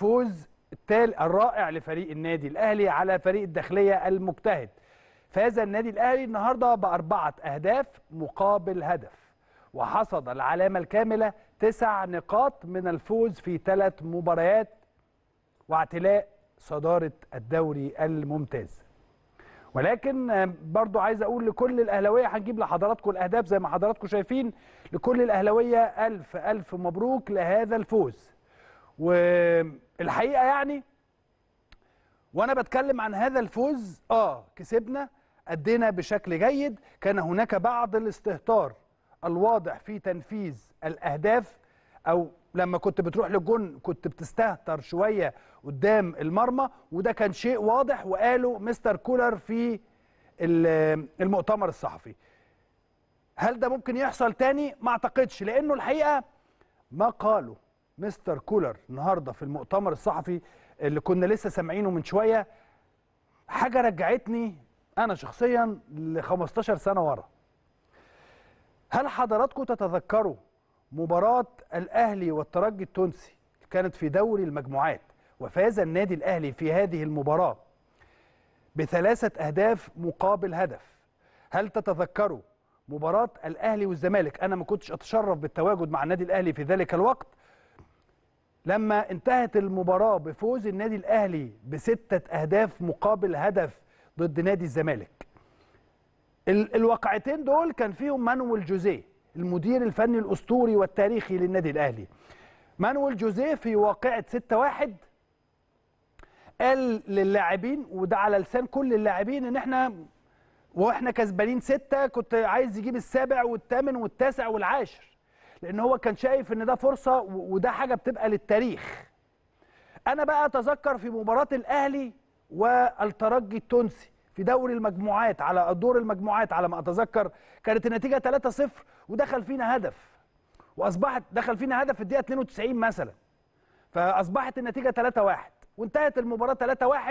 فوز التال الرائع لفريق النادي الاهلي على فريق الداخليه المجتهد فاز النادي الاهلي النهارده باربعه اهداف مقابل هدف وحصد العلامه الكامله تسع نقاط من الفوز في ثلاث مباريات واعتلاء صداره الدوري الممتاز ولكن برضو عايز اقول لكل الاهلاويه هنجيب لحضراتكم الاهداف زي ما حضراتكم شايفين لكل الاهلاويه الف الف مبروك لهذا الفوز و الحقيقه يعني وانا بتكلم عن هذا الفوز اه كسبنا ادينا بشكل جيد كان هناك بعض الاستهتار الواضح في تنفيذ الاهداف او لما كنت بتروح للجون كنت بتستهتر شويه قدام المرمى وده كان شيء واضح وقاله مستر كولر في المؤتمر الصحفي هل ده ممكن يحصل تاني ما اعتقدش لانه الحقيقه ما قاله مستر كولر النهارده في المؤتمر الصحفي اللي كنا لسه سامعينه من شويه حاجه رجعتني انا شخصيا ل 15 سنه ورا هل حضراتكم تتذكروا مباراه الاهلي والترجي التونسي كانت في دوري المجموعات وفاز النادي الاهلي في هذه المباراه بثلاثه اهداف مقابل هدف هل تتذكروا مباراه الاهلي والزمالك انا ما كنتش اتشرف بالتواجد مع النادي الاهلي في ذلك الوقت لما انتهت المباراة بفوز النادي الأهلي بستة أهداف مقابل هدف ضد نادي الزمالك ال الواقعتين دول كان فيهم مانويل جوزيه المدير الفني الأسطوري والتاريخي للنادي الأهلي مانويل جوزيه في واقعة 6-1 قال للاعبين وده على لسان كل اللاعبين ان احنا واحنا كسبانين ستة كنت عايز يجيب السابع والثامن والتاسع والعاشر لان هو كان شايف ان ده فرصه وده حاجه بتبقى للتاريخ انا بقى اتذكر في مباراه الاهلي والترجي التونسي في دوري المجموعات على دور المجموعات على ما اتذكر كانت النتيجه 3-0 ودخل فينا هدف واصبحت دخل فينا هدف في الدقيقه 92 مثلا فاصبحت النتيجه 3-1 وانتهت المباراه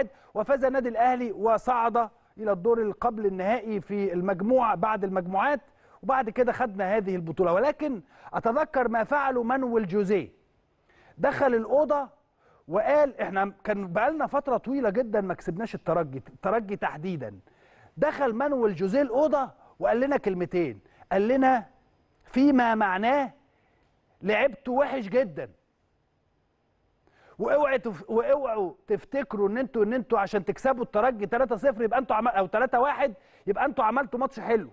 3-1 وفاز النادي الاهلي وصعد الى الدور القبل النهائي في المجموعه بعد المجموعات وبعد كده خدنا هذه البطوله ولكن اتذكر ما فعله مانويل جوزيه دخل الاوضه وقال احنا كان بقالنا فتره طويله جدا ما كسبناش الترجي الترجي تحديدا دخل مانويل جوزيه الاوضه وقال لنا كلمتين قال لنا فيما معناه لعبت وحش جدا واوعوا واوعوا تفتكروا ان انتوا ان انتوا عشان تكسبوا الترجي 3-0 يبقى انتوا عمل... او 3-1 يبقى انتوا عملتوا ماتش حلو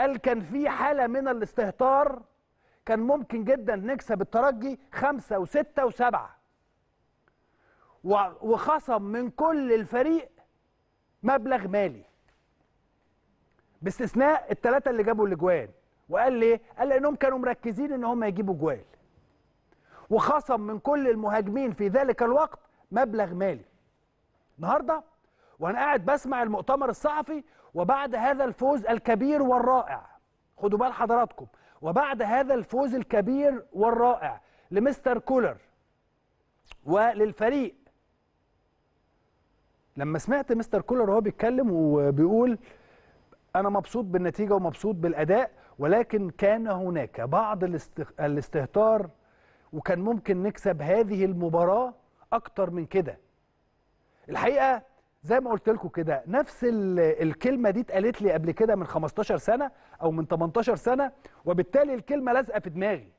قال كان في حاله من الاستهتار كان ممكن جدا نكسب الترجي خمسه وسته وسبعه وخصم من كل الفريق مبلغ مالي باستثناء الثلاثه اللي جابوا الاجوان وقال ليه؟ قال لانهم كانوا مركزين ان هم يجيبوا جوال وخصم من كل المهاجمين في ذلك الوقت مبلغ مالي النهارده وانا قاعد بسمع المؤتمر الصحفي وبعد هذا الفوز الكبير والرائع خدوا بال حضراتكم وبعد هذا الفوز الكبير والرائع لمستر كولر وللفريق لما سمعت مستر كولر وهو بيتكلم وبيقول انا مبسوط بالنتيجه ومبسوط بالاداء ولكن كان هناك بعض الاستهتار وكان ممكن نكسب هذه المباراه اكتر من كده الحقيقه زي ما قلت لكم كده نفس الكلمه دي اتقالت لي قبل كده من 15 سنه او من 18 سنه وبالتالي الكلمه لازقه في دماغي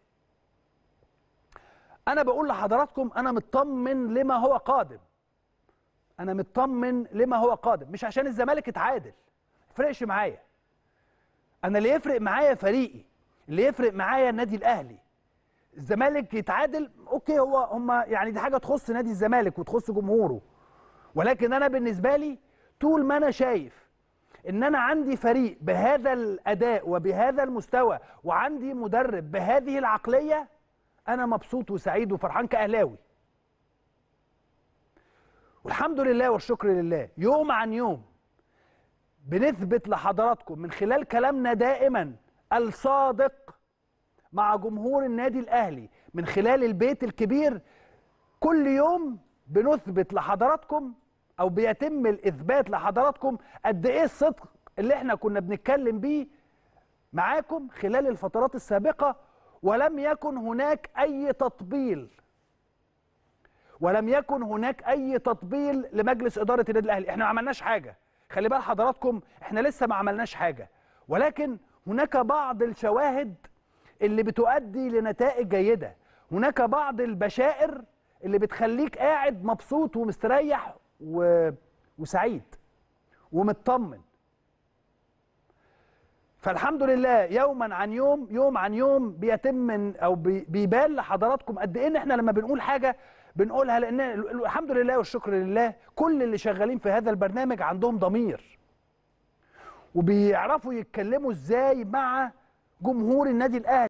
انا بقول لحضراتكم انا مطمن لما هو قادم انا مطمن لما هو قادم مش عشان الزمالك اتعادل فرقش معايا انا اللي يفرق معايا فريقي اللي يفرق معايا النادي الاهلي الزمالك يتعادل اوكي هو هم يعني دي حاجه تخص نادي الزمالك وتخص جمهوره ولكن انا بالنسبه لي طول ما انا شايف ان انا عندي فريق بهذا الاداء وبهذا المستوى وعندي مدرب بهذه العقليه انا مبسوط وسعيد وفرحان كاهلاوي والحمد لله والشكر لله يوم عن يوم بنثبت لحضراتكم من خلال كلامنا دائما الصادق مع جمهور النادي الاهلي من خلال البيت الكبير كل يوم بنثبت لحضراتكم او بيتم الاثبات لحضراتكم قد ايه الصدق اللي احنا كنا بنتكلم بيه معاكم خلال الفترات السابقه ولم يكن هناك اي تطبيل ولم يكن هناك اي تطبيل لمجلس اداره النادي الاهلي احنا ما عملناش حاجه خلي بال حضراتكم احنا لسه ما عملناش حاجه ولكن هناك بعض الشواهد اللي بتؤدي لنتائج جيده هناك بعض البشائر اللي بتخليك قاعد مبسوط ومستريح و... وسعيد ومطمن فالحمد لله يوما عن يوم يوم عن يوم بيتم او بيبان لحضراتكم قد ايه ان احنا لما بنقول حاجه بنقولها لان الحمد لله والشكر لله كل اللي شغالين في هذا البرنامج عندهم ضمير وبيعرفوا يتكلموا ازاي مع جمهور النادي الاهلي